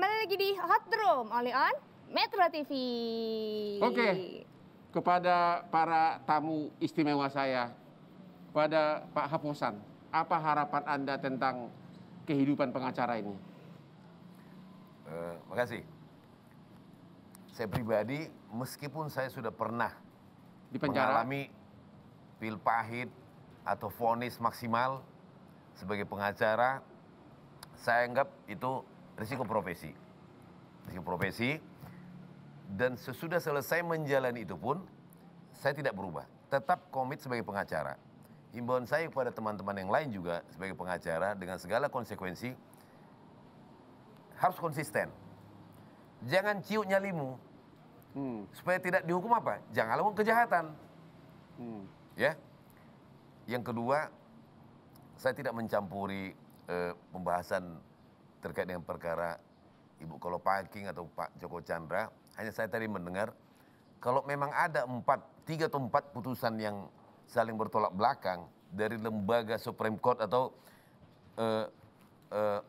kembali lagi di Hot Room only on Metro TV. Oke. Okay. Kepada para tamu istimewa saya, pada Pak Haposan, apa harapan Anda tentang kehidupan pengacara ini? Uh, makasih. Saya pribadi, meskipun saya sudah pernah di penjara. mengalami pil pahit atau vonis maksimal sebagai pengacara, saya anggap itu risiko profesi. Risiko profesi dan sesudah selesai menjalani itu pun saya tidak berubah. Tetap komit sebagai pengacara. Himbauan saya kepada teman-teman yang lain juga sebagai pengacara dengan segala konsekuensi harus konsisten. Jangan ciut nyalimu. Hmm. Supaya tidak dihukum apa? Jangan lakukan kejahatan. Hmm. Ya. Yang kedua, saya tidak mencampuri eh, pembahasan terkait dengan perkara Ibu kalau Kolopaking atau Pak Joko Chandra, hanya saya tadi mendengar kalau memang ada empat, tiga atau empat putusan yang saling bertolak belakang dari lembaga Supreme Court atau uh, uh,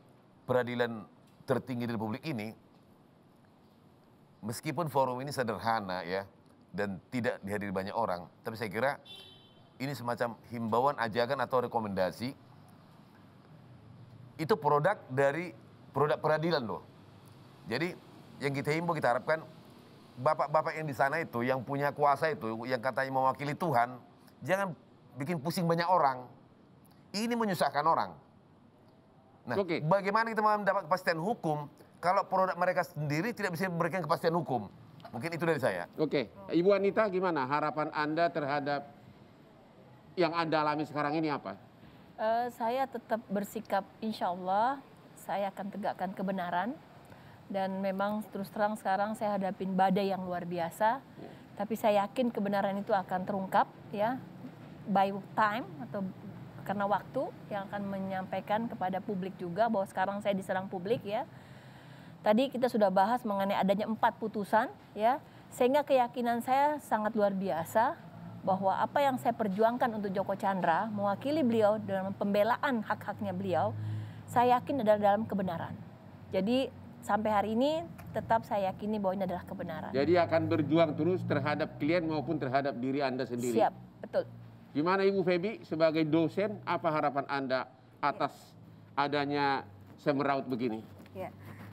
peradilan tertinggi di Republik ini, meskipun forum ini sederhana ya dan tidak dihadiri banyak orang, tapi saya kira ini semacam himbauan, ajakan atau rekomendasi itu produk dari produk peradilan loh. Jadi yang kita himbau kita harapkan bapak-bapak yang di sana itu yang punya kuasa itu yang katanya mewakili Tuhan jangan bikin pusing banyak orang. Ini menyusahkan orang. Nah, okay. bagaimana kita mendapat kepastian hukum kalau produk mereka sendiri tidak bisa memberikan kepastian hukum? Mungkin itu dari saya. Oke, Ibu Anita gimana harapan Anda terhadap yang Anda alami sekarang ini apa? uh, saya tetap bersikap insya Allah saya akan tegakkan kebenaran dan memang terus terang sekarang saya hadapin badai yang luar biasa yeah. tapi saya yakin kebenaran itu akan terungkap ya by time atau karena waktu yang akan menyampaikan kepada publik juga bahwa sekarang saya diserang publik ya tadi kita sudah bahas mengenai adanya empat putusan ya sehingga keyakinan saya sangat luar biasa bahwa apa yang saya perjuangkan untuk Joko Chandra mewakili beliau dalam pembelaan hak-haknya beliau, saya yakin adalah dalam kebenaran. Jadi sampai hari ini tetap saya yakini bahwa ini adalah kebenaran. Jadi akan berjuang terus terhadap klien maupun terhadap diri Anda sendiri. Siap, betul. Gimana Ibu Febi sebagai dosen apa harapan Anda atas adanya semeraut begini? Ya.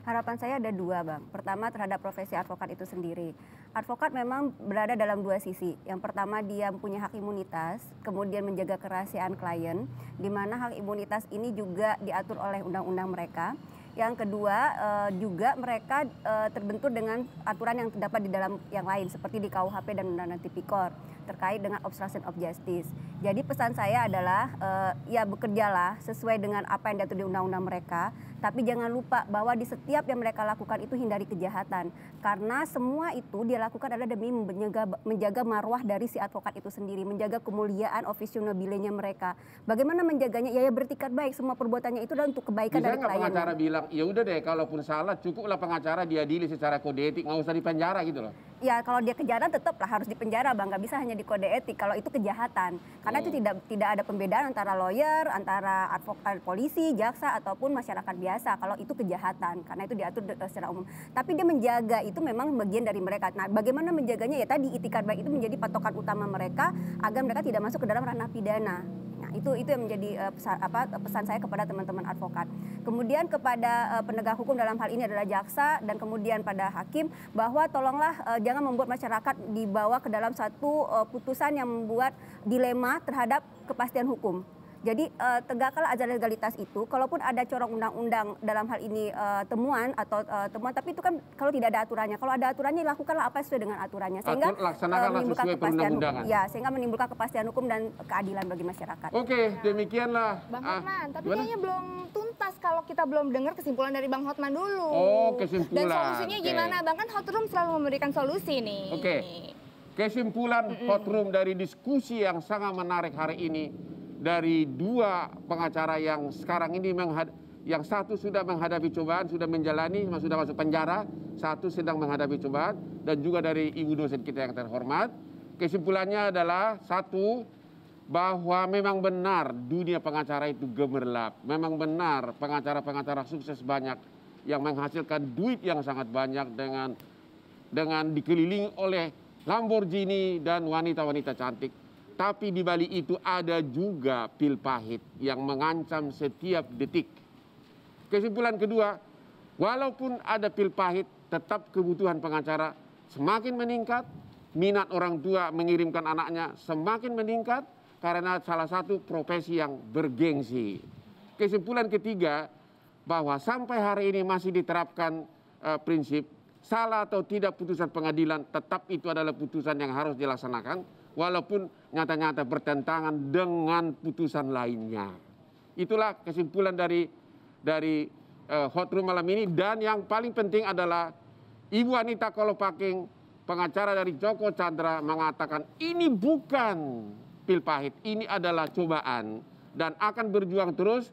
Harapan saya ada dua, Bang. Pertama terhadap profesi advokat itu sendiri advokat memang berada dalam dua sisi. Yang pertama dia punya hak imunitas, kemudian menjaga kerahasiaan klien, di mana hak imunitas ini juga diatur oleh undang-undang mereka. Yang kedua eh, juga mereka eh, terbentur dengan aturan yang terdapat di dalam yang lain seperti di KUHP dan Undang-Undang Tipikor terkait dengan obstruction of justice. Jadi pesan saya adalah eh, ya bekerjalah sesuai dengan apa yang diatur di undang-undang mereka tapi jangan lupa bahwa di setiap yang mereka lakukan itu hindari kejahatan. Karena semua itu dia lakukan adalah demi menjaga, menjaga marwah dari si advokat itu sendiri. Menjaga kemuliaan official nobilenya mereka. Bagaimana menjaganya? Ya, ya bertikat baik. Semua perbuatannya itu adalah untuk kebaikan Bisa dari klien. pengacara bilang, ya udah deh kalaupun salah cukuplah pengacara diadili secara kode etik. Nggak usah dipenjara gitu loh ya kalau dia kejahatan tetap lah harus dipenjara bang nggak bisa hanya di kode etik kalau itu kejahatan karena hmm. itu tidak tidak ada pembedaan antara lawyer antara advokat eh, polisi jaksa ataupun masyarakat biasa kalau itu kejahatan karena itu diatur eh, secara umum tapi dia menjaga itu memang bagian dari mereka nah bagaimana menjaganya ya tadi itikad baik itu menjadi patokan utama mereka agar mereka tidak masuk ke dalam ranah pidana Nah, itu itu yang menjadi uh, eh, pesan apa pesan saya kepada teman-teman advokat. Kemudian kepada uh, penegak hukum dalam hal ini adalah jaksa dan kemudian pada hakim bahwa tolonglah uh, jangan membuat masyarakat dibawa ke dalam satu uh, putusan yang membuat dilema terhadap kepastian hukum. Jadi uh, tegakkanlah azas legalitas itu. Kalaupun ada corong undang-undang dalam hal ini uh, temuan atau uh, temuan, tapi itu kan kalau tidak ada aturannya. Kalau ada aturannya lakukanlah apa sesuai dengan aturannya sehingga uh, menimbulkan kepastian hukum. Ya, sehingga menimbulkan kepastian hukum dan keadilan bagi masyarakat. Oke, okay, demikianlah. Bang ah, Hotman, tapi gimana? kayaknya belum tuntas kalau kita belum dengar kesimpulan dari Bang Hotman dulu. Oh, kesimpulan. Dan solusinya okay. gimana? Bang kan Hotroom selalu memberikan solusi nih. Oke. Okay. Kesimpulan mm -mm. Hotroom dari diskusi yang sangat menarik hari ini dari dua pengacara yang sekarang ini menghad yang satu sudah menghadapi cobaan, sudah menjalani, sudah masuk penjara, satu sedang menghadapi cobaan, dan juga dari ibu dosen kita yang terhormat. Kesimpulannya adalah satu, bahwa memang benar dunia pengacara itu gemerlap. Memang benar pengacara-pengacara sukses banyak yang menghasilkan duit yang sangat banyak dengan dengan dikelilingi oleh Lamborghini dan wanita-wanita cantik. Tapi di Bali itu ada juga pil pahit yang mengancam setiap detik. Kesimpulan kedua, walaupun ada pil pahit, tetap kebutuhan pengacara semakin meningkat, minat orang tua mengirimkan anaknya semakin meningkat karena salah satu profesi yang bergengsi. Kesimpulan ketiga, bahwa sampai hari ini masih diterapkan uh, prinsip salah atau tidak putusan pengadilan tetap itu adalah putusan yang harus dilaksanakan walaupun nyata-nyata bertentangan dengan putusan lainnya. Itulah kesimpulan dari dari uh, hot room malam ini dan yang paling penting adalah Ibu Anita Kolopaking pengacara dari Joko Chandra mengatakan ini bukan pil pahit, ini adalah cobaan dan akan berjuang terus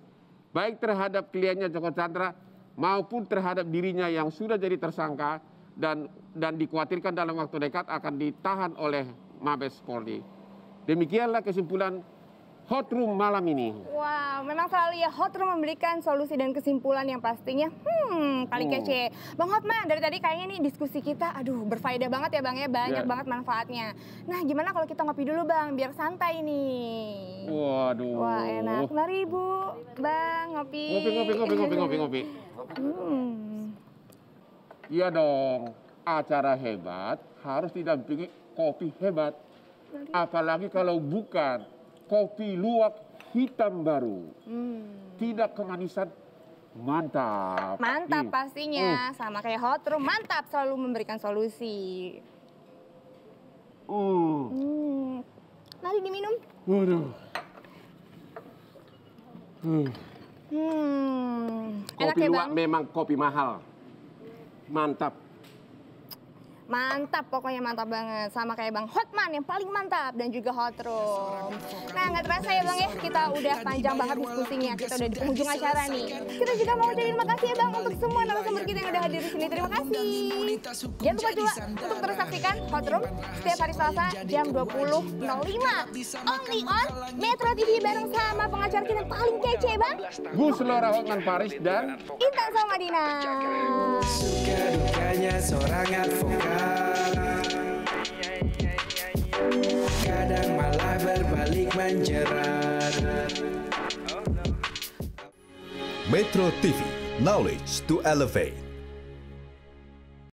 baik terhadap kliennya Joko Chandra maupun terhadap dirinya yang sudah jadi tersangka dan dan dikhawatirkan dalam waktu dekat akan ditahan oleh Mabes Polri. Demikianlah kesimpulan Hot Room malam ini? Wow, memang selalu ya Hot Room memberikan solusi dan kesimpulan yang pastinya hmm paling hmm. kece. Bang Hotman, dari tadi kayaknya nih diskusi kita aduh berfaedah banget ya Bang ya, banyak yeah. banget manfaatnya. Nah gimana kalau kita ngopi dulu Bang, biar santai nih. Waduh. Wah enak, mari Bu, Bang ngopi. Ngopi, ngopi, ngopi, ngopi, ngopi, ngopi. Hmm. Iya dong, acara hebat harus didampingi kopi hebat. Apalagi kalau bukan kopi luwak hitam baru. Hmm. Tidak kemanisan, mantap. Mantap pastinya, uh. sama kayak hot room, mantap selalu memberikan solusi. Uh. Hmm. Mari diminum. Waduh. Hmm. hmm. Kopi luwak memang kopi mahal. Mantap. Mantap pokoknya mantap banget sama kayak Bang Hotman yang paling mantap dan juga Hot Room. Nah nggak terasa ya Bang ya kita udah panjang banget diskusinya kita udah di penghujung acara nih. Kita juga mau ucapin terima kasih ya Bang untuk semua narasumber kita yang udah hadir di sini terima kasih. Jangan lupa juga untuk terus saksikan Hot Room setiap hari Selasa jam 20.05 only on Metro TV bareng sama pengacara kita yang paling kece Bang. Gus Lora Hotman Paris dan Intan Salmadina hanya seorang advokat Kadang malah berbalik menjerat Metro TV, knowledge to elevate